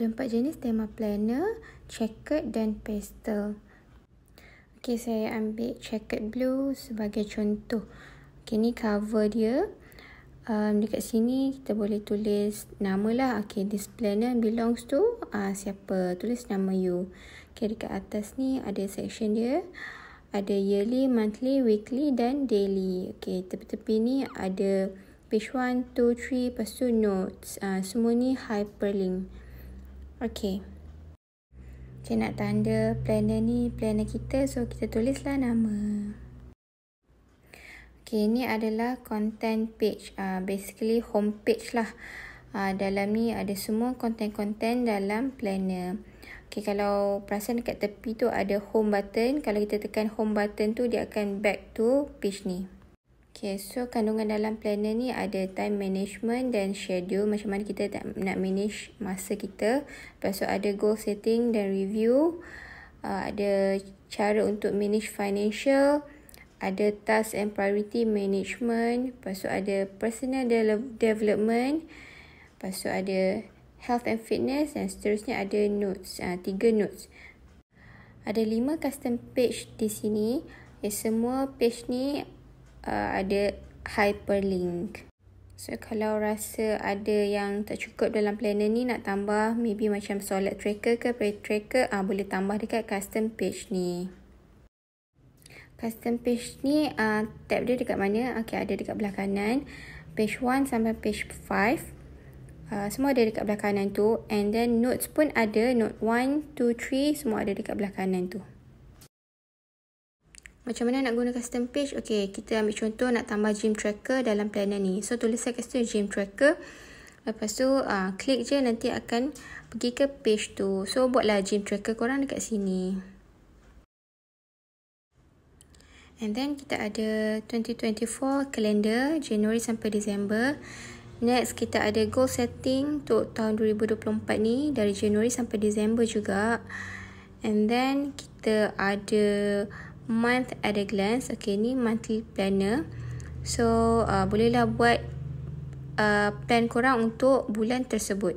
Ada empat jenis tema planner, checkered dan pastel. Okey, saya ambil checkered blue sebagai contoh. Okey, ni cover dia. Um, dekat sini kita boleh tulis nama lah. Okey, this planner belongs to uh, siapa. Tulis nama you. Okey, dekat atas ni ada section dia. Ada yearly, monthly, weekly dan daily. Okey, tepi-tepi ni ada page 1, 2, 3, lepas tu notes. Uh, semua ni hyperlink. Okay. Macam nak tanda planner ni planner kita. So, kita tulislah nama. Okay, ni adalah content page. Uh, basically, home page lah. Uh, dalam ni ada semua content-content dalam planner. Okay, kalau perasan dekat tepi tu ada home button. Kalau kita tekan home button tu, dia akan back to page ni. Okay, so kandungan dalam planner ni ada time management dan schedule macam mana kita nak manage masa kita. Lepas tu ada goal setting dan review. Uh, ada cara untuk manage financial. Ada task and priority management. Lepas tu ada personal de- development. Lepas tu ada health and fitness. Dan seterusnya ada notes. Uh, tiga notes. Ada lima custom page di sini. Eh, semua page ni uh, ada hyperlink. So kalau rasa ada yang tak cukup dalam planner ni nak tambah maybe macam solid tracker ke page tracker ah uh, boleh tambah dekat custom page ni. Custom page ni ah uh, tab dia dekat mana? Okay ada dekat belah kanan. Page 1 sampai page 5. Uh, ah, semua ada dekat belah kanan tu and then notes pun ada note 1 2 3 semua ada dekat belah kanan tu macam mana nak guna custom page? Okay, kita ambil contoh nak tambah gym tracker dalam planner ni. So, tulis kat situ gym tracker. Lepas tu, uh, klik je nanti akan pergi ke page tu. So, buatlah gym tracker korang dekat sini. And then, kita ada 2024 calendar Januari sampai Disember. Next, kita ada goal setting untuk tahun 2024 ni dari Januari sampai Disember juga. And then, kita ada month at a glance. Okay, ni monthly planner. So, uh, bolehlah buat uh, plan korang untuk bulan tersebut.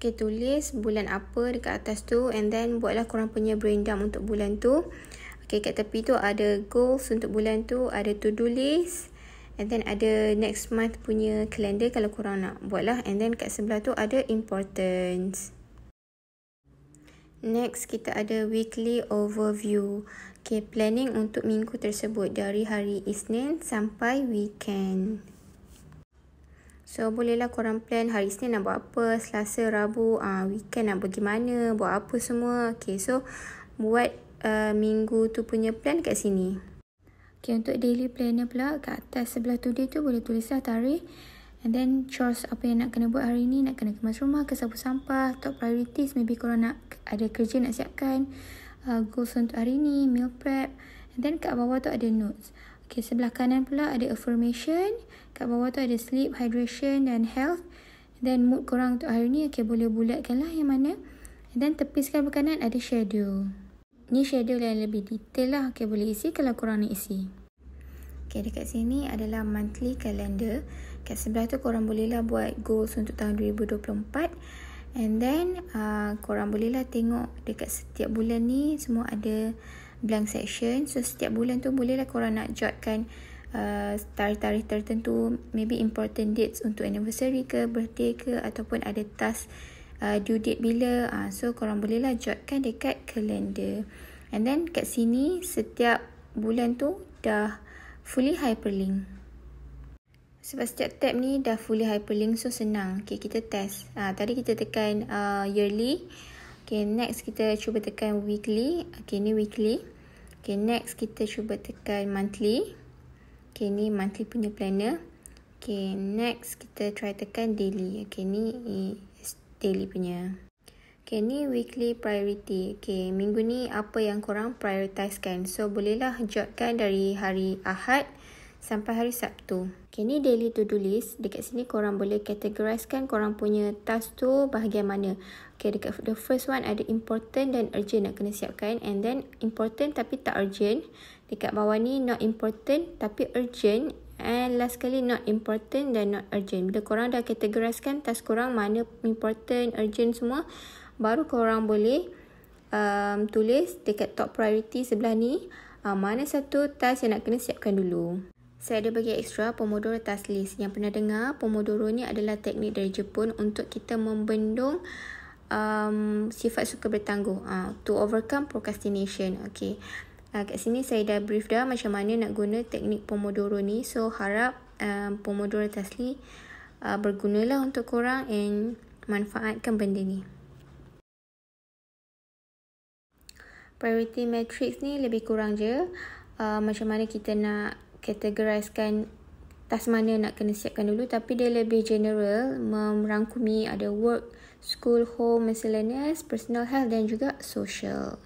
Okay, tulis bulan apa dekat atas tu and then buatlah korang punya brain dump untuk bulan tu. Okay, kat tepi tu ada goals untuk bulan tu, ada to-do list and then ada next month punya calendar kalau korang nak buatlah and then kat sebelah tu ada importance. Next, kita ada weekly overview. Okay, planning untuk minggu tersebut dari hari Isnin sampai weekend. So, bolehlah korang plan hari Isnin nak buat apa, Selasa, Rabu, ah uh, weekend nak pergi mana, buat apa semua. Okay, so buat uh, minggu tu punya plan kat sini. Okay, untuk daily planner pula kat atas sebelah tu dia tu boleh tulislah tarikh. And then chores apa yang nak kena buat hari ni, nak kena kemas rumah ke sapu sampah, top priorities maybe korang nak ada kerja nak siapkan uh, ah, goals untuk hari ni, meal prep. And then kat bawah tu ada notes. Okay, sebelah kanan pula ada affirmation. Kat bawah tu ada sleep, hydration dan health. Then mood korang untuk hari ni, okay boleh bulatkan lah yang mana. And then tepi sebelah kanan ada schedule. Ni schedule yang lebih detail lah. Okay, boleh isi kalau korang nak isi. Okay, dekat sini adalah monthly calendar. Kat sebelah tu korang bolehlah buat goals untuk tahun 2024. And then uh, korang bolehlah tengok dekat setiap bulan ni semua ada blank section. So setiap bulan tu bolehlah korang nak jotkan uh, tarikh-tarikh uh, tertentu. Maybe important dates untuk anniversary ke, birthday ke ataupun ada task uh, due date bila. Uh, so korang bolehlah jotkan dekat kalender. And then kat sini setiap bulan tu dah fully hyperlink. Sebab setiap tab ni dah fully hyperlink so senang. Okay, kita test. Ha, tadi kita tekan uh, yearly. Okay, next kita cuba tekan weekly. Okay, ni weekly. Okay, next kita cuba tekan monthly. Okay, ni monthly punya planner. Okay, next kita try tekan daily. Okay, ni daily punya. Okay, ni weekly priority. Okay, minggu ni apa yang korang prioritize kan. So, bolehlah jotkan dari hari Ahad sampai hari Sabtu. Okay, ni daily to-do list. Dekat sini korang boleh kategoriskan korang punya task tu bahagian mana. Okay, dekat the first one ada important dan urgent nak kena siapkan. And then important tapi tak urgent. Dekat bawah ni not important tapi urgent. And last kali not important dan not urgent. Bila korang dah kategoriskan task korang mana important, urgent semua. Baru korang boleh um, tulis dekat top priority sebelah ni. Uh, mana satu task yang nak kena siapkan dulu. Saya ada bagi extra Pomodoro task Yang pernah dengar, Pomodoro ni adalah teknik dari Jepun untuk kita membendung um, sifat suka bertangguh. Uh, to overcome procrastination. Okay. Uh, kat sini saya dah brief dah macam mana nak guna teknik Pomodoro ni. So, harap um, Pomodoro task list uh, bergunalah untuk korang and manfaatkan benda ni. Priority matrix ni lebih kurang je. Uh, macam mana kita nak kategorikan tas mana nak kena siapkan dulu tapi dia lebih general merangkumi ada work, school, home, miscellaneous, personal health dan juga social.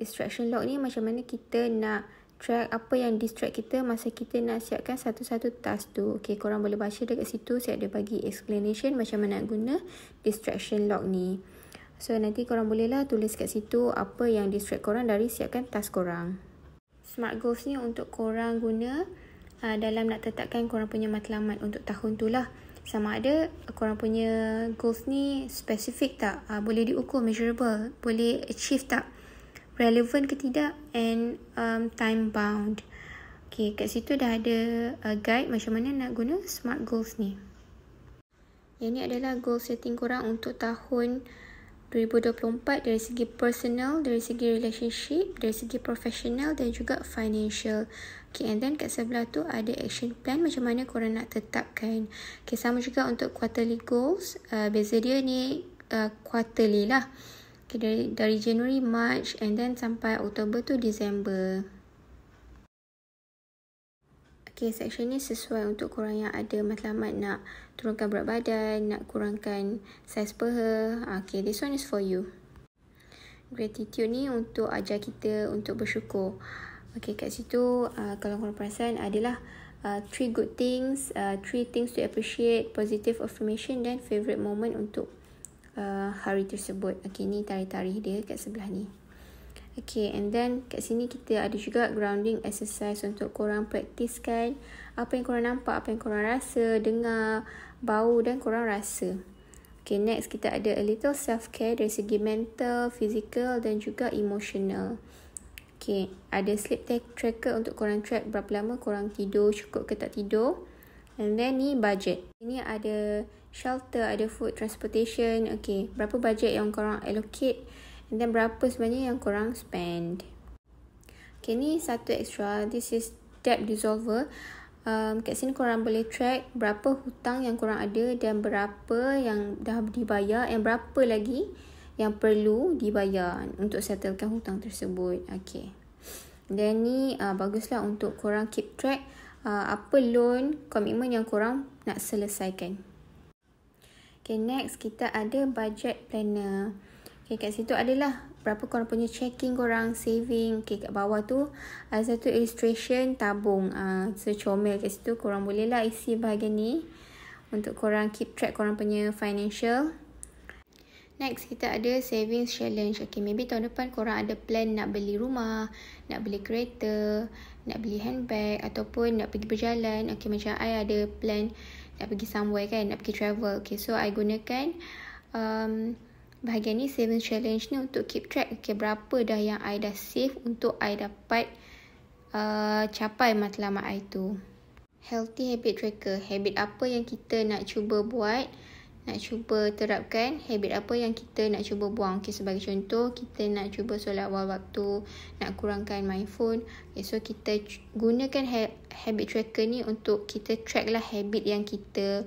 Distraction log ni macam mana kita nak track apa yang distract kita masa kita nak siapkan satu-satu task tu. Okay, korang boleh baca dekat situ. Saya ada bagi explanation macam mana nak guna distraction log ni. So nanti korang bolehlah tulis kat situ apa yang distract korang dari siapkan tas korang. Smart goals ni untuk korang guna uh, dalam nak tetapkan korang punya matlamat untuk tahun tu lah. Sama ada korang punya goals ni specific tak? Uh, boleh diukur measurable? Boleh achieve tak? Relevant ke tidak? And um, time bound. Okay, kat situ dah ada uh, guide macam mana nak guna smart goals ni. Yang ni adalah goal setting korang untuk tahun 2020. 2024 dari segi personal, dari segi relationship, dari segi professional dan juga financial. Okay, and then kat sebelah tu ada action plan macam mana korang nak tetapkan. Okay, sama juga untuk quarterly goals. Uh, beza dia ni uh, quarterly lah. Okay, dari, dari January, March and then sampai Oktober tu Disember. Okay, section ni sesuai untuk korang yang ada matlamat nak turunkan berat badan, nak kurangkan saiz peha. Ah, okay, this one is for you. Gratitude ni untuk ajar kita untuk bersyukur. Okay, kat situ uh, kalau korang perasan adalah uh, three good things, uh, three things to appreciate, positive affirmation dan favorite moment untuk uh, hari tersebut. Okay, ni tarikh-tarikh dia kat sebelah ni. Okay, and then kat sini kita ada juga grounding exercise untuk korang praktiskan apa yang korang nampak, apa yang korang rasa, dengar, bau dan korang rasa. Okay, next kita ada a little self-care dari segi mental, physical dan juga emotional. Okay, ada sleep tracker untuk korang track berapa lama korang tidur, cukup ke tak tidur. And then ni budget. Ini ada shelter, ada food, transportation. Okay, berapa budget yang korang allocate And berapa sebenarnya yang korang spend. Okay ni satu extra. This is debt dissolver. Um, kat sini korang boleh track berapa hutang yang korang ada dan berapa yang dah dibayar and berapa lagi yang perlu dibayar untuk settlekan hutang tersebut. Okay. Dan ni uh, baguslah untuk korang keep track uh, apa loan komitmen yang korang nak selesaikan. Okay, next kita ada budget planner. Okay, kat situ adalah berapa korang punya checking korang, saving. Okay, kat bawah tu ada satu illustration tabung. Uh, so, comel kat situ korang boleh lah isi bahagian ni. Untuk korang keep track korang punya financial. Next, kita ada savings challenge. Okay, maybe tahun depan korang ada plan nak beli rumah, nak beli kereta, nak beli handbag ataupun nak pergi berjalan. Okay, macam I ada plan nak pergi somewhere kan, nak pergi travel. Okay, so I gunakan... Um, Bahagian ni 7 challenge ni untuk keep track okay, berapa dah yang I dah save untuk I dapat uh, capai matlamat I tu. Healthy Habit Tracker. Habit apa yang kita nak cuba buat, nak cuba terapkan, habit apa yang kita nak cuba buang. Okay, sebagai contoh, kita nak cuba solat awal waktu, nak kurangkan my phone. Okay, so, kita gunakan ha Habit Tracker ni untuk kita track lah habit yang kita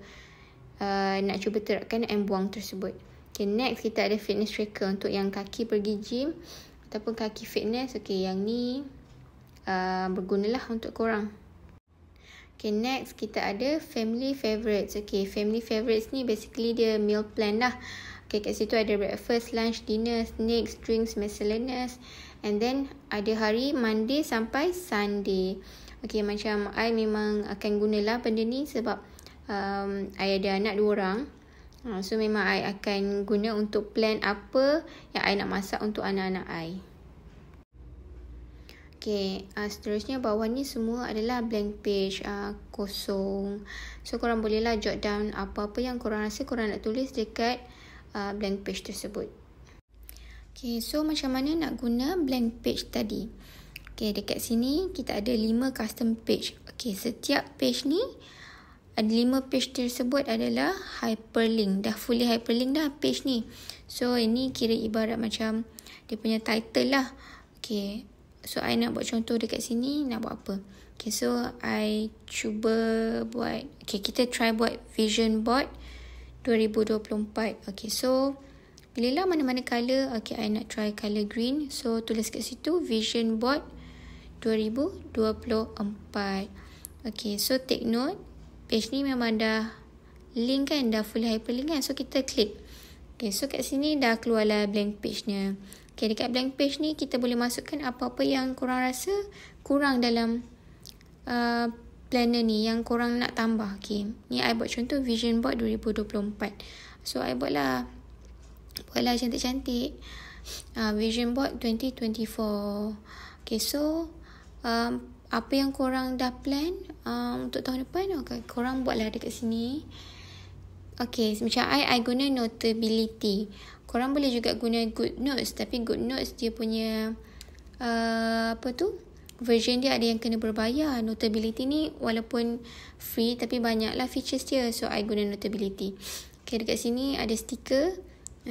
uh, nak cuba terapkan and buang tersebut. Okay, next kita ada fitness tracker untuk yang kaki pergi gym ataupun kaki fitness. Okay, yang ni uh, bergunalah untuk korang. Okay, next kita ada family favourites. Okay, family favourites ni basically dia meal plan lah. Okay, kat situ ada breakfast, lunch, dinner, snacks, drinks, miscellaneous. And then ada hari Monday sampai Sunday. Okay, macam I memang akan gunalah benda ni sebab um, I ada anak dua orang. Ha, so memang I akan guna untuk plan apa yang I nak masak untuk anak-anak I. Okay, uh, seterusnya bawah ni semua adalah blank page uh, kosong. So korang bolehlah jot down apa-apa yang korang rasa korang nak tulis dekat uh, blank page tersebut. Okay, so macam mana nak guna blank page tadi? Okay, dekat sini kita ada 5 custom page. Okay, setiap page ni ada lima page tersebut adalah hyperlink. Dah fully hyperlink dah page ni. So, ini kira ibarat macam dia punya title lah. Okay. So, I nak buat contoh dekat sini nak buat apa. Okay. So, I cuba buat. Okay. Kita try buat vision board 2024. Okay. So, pilihlah mana-mana color. Okay. I nak try color green. So, tulis kat situ vision board 2024. Okay. So, take note page ni memang dah link kan dah full hyperlink kan so kita klik okay, so kat sini dah keluarlah blank page nya okay, dekat blank page ni kita boleh masukkan apa-apa yang korang rasa kurang dalam uh, planner ni yang korang nak tambah okay. ni I buat contoh vision board 2024 so I buatlah buatlah cantik-cantik uh, vision board 2024 okay, so um, apa yang korang dah plan um, untuk tahun depan okay, korang buatlah dekat sini Okay, macam I, I guna notability. Korang boleh juga guna good notes. Tapi good notes dia punya... Uh, apa tu? Version dia ada yang kena berbayar. Notability ni walaupun free tapi banyaklah features dia. So, I guna notability. Okay, dekat sini ada stiker.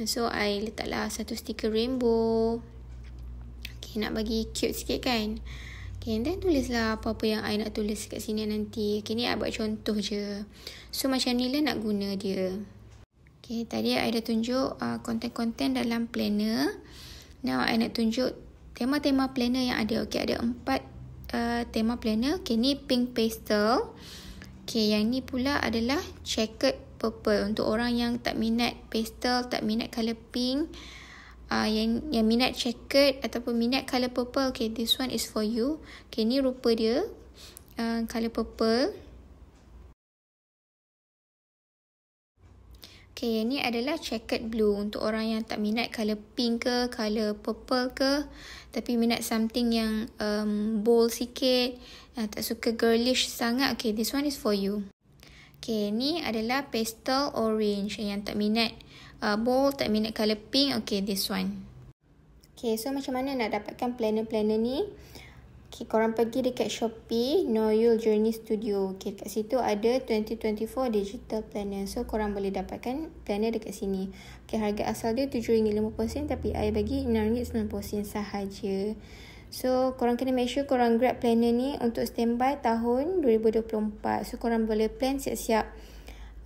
So, I letaklah satu stiker rainbow. Okay, nak bagi cute sikit kan? Okay, then tulislah apa-apa yang I nak tulis kat sini nanti. Okay, ni I buat contoh je. So, macam ni lah nak guna dia. Okay, tadi I dah tunjuk uh, konten-konten uh, dalam planner. Now, I nak tunjuk tema-tema planner yang ada. Okay, ada empat uh, tema planner. Okay, ni pink pastel. Okay, yang ni pula adalah checkered purple. Untuk orang yang tak minat pastel, tak minat colour pink uh, yang yang minat checkered ataupun minat colour purple, okay, this one is for you. Okay, ni rupa dia. Uh, colour purple. Okay, yang ni adalah checkered blue untuk orang yang tak minat colour pink ke, colour purple ke. Tapi minat something yang um, bold sikit, uh, tak suka girlish sangat. Okay, this one is for you. Okay, ni adalah pastel orange yang tak minat uh, bold terminate colour pink okay this one okay so macam mana nak dapatkan planner-planner ni okay korang pergi dekat Shopee Noyul Journey Studio okay dekat situ ada 2024 digital planner so korang boleh dapatkan planner dekat sini okay harga asal dia RM7.50 tapi I bagi RM6.90 sahaja So korang kena make sure korang grab planner ni untuk standby tahun 2024. So korang boleh plan siap-siap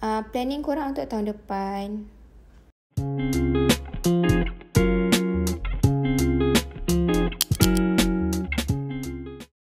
uh, planning korang untuk tahun depan. Música